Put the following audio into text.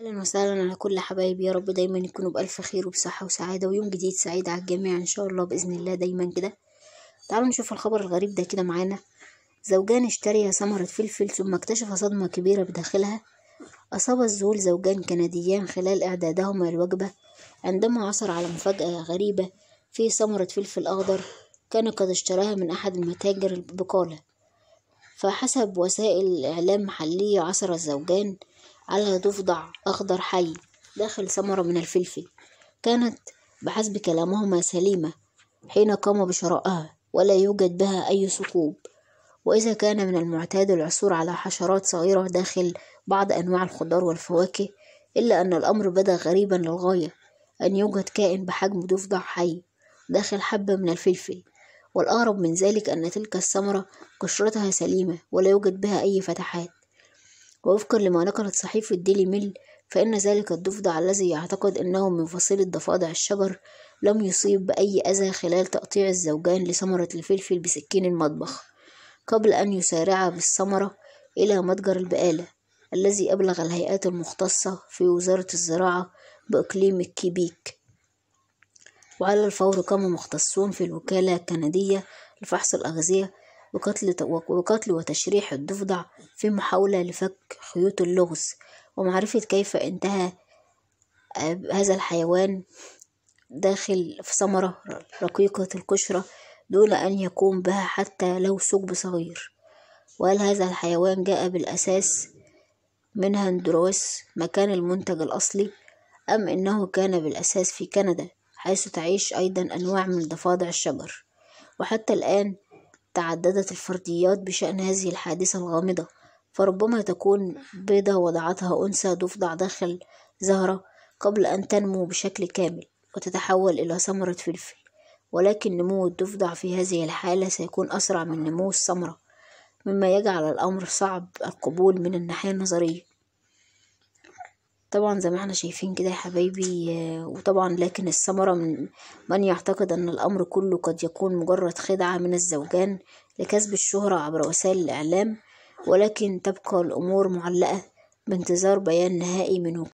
أهلا وسهلا على كل حبايبي يا رب دايما يكونوا بألف خير وبصحة وسعادة ويوم جديد سعيد على الجميع إن شاء الله بإذن الله دايما كده تعالوا نشوف الخبر الغريب ده كده معانا زوجان اشتريا ثمرة فلفل ثم اكتشف صدمة كبيرة بداخلها أصاب الزول زوجان كنديان خلال إعدادهما الوجبة عندما عثر على مفاجأة غريبة في ثمرة فلفل أخضر كان قد اشتراها من أحد المتاجر البقالة فحسب وسائل إعلام محلية عثر الزوجان على ضفدع أخضر حي داخل ثمرة من الفلفل كانت بحسب كلامهما سليمة حين قام بشرائها ولا يوجد بها أي ثقوب وإذا كان من المعتاد العثور على حشرات صغيرة داخل بعض أنواع الخضار والفواكه إلا أن الأمر بدا غريبا للغاية أن يوجد كائن بحجم ضفدع حي داخل حبة من الفلفل والأغرب من ذلك أن تلك الثمرة قشرتها سليمة ولا يوجد بها أي فتحات ووفقا لما نقلت صحيفة ديلي ميل فإن ذلك الضفدع الذي يعتقد أنه من فصيلة ضفادع الشجر لم يصيب بأي أذى خلال تقطيع الزوجان لثمرة الفلفل بسكين المطبخ قبل أن يسارع بالثمرة إلى متجر البقالة الذي أبلغ الهيئات المختصة في وزارة الزراعة بإقليم الكيبيك وعلى الفور قام مختصون في الوكالة الكندية لفحص الأغذية وقتل, وقتل وتشريح الضفدع في محاولة لفك خيوط اللغز ومعرفة كيف انتهى هذا الحيوان داخل في ثمرة رقيقة القشرة دون أن يقوم بها حتى لو ثقب صغير وهل هذا الحيوان جاء بالأساس من هندروس مكان المنتج الأصلي أم إنه كان بالأساس في كندا حيث تعيش أيضا أنواع من ضفادع الشجر وحتى الآن تعددت الفرديات بشأن هذه الحادثة الغامضة فربما تكون بيضة وضعتها أنثى ضفدع داخل زهرة قبل أن تنمو بشكل كامل وتتحول إلى ثمرة فلفل ولكن نمو الضفدع في هذه الحالة سيكون أسرع من نمو الثمرة مما يجعل الأمر صعب القبول من الناحية النظرية طبعا زي ما احنا شايفين كده يا حبايبي آه، وطبعا لكن الثمرة من من يعتقد أن الأمر كله قد يكون مجرد خدعة من الزوجان لكسب الشهرة عبر وسائل الإعلام ولكن تبقى الأمور معلقة بانتظار بيان نهائي من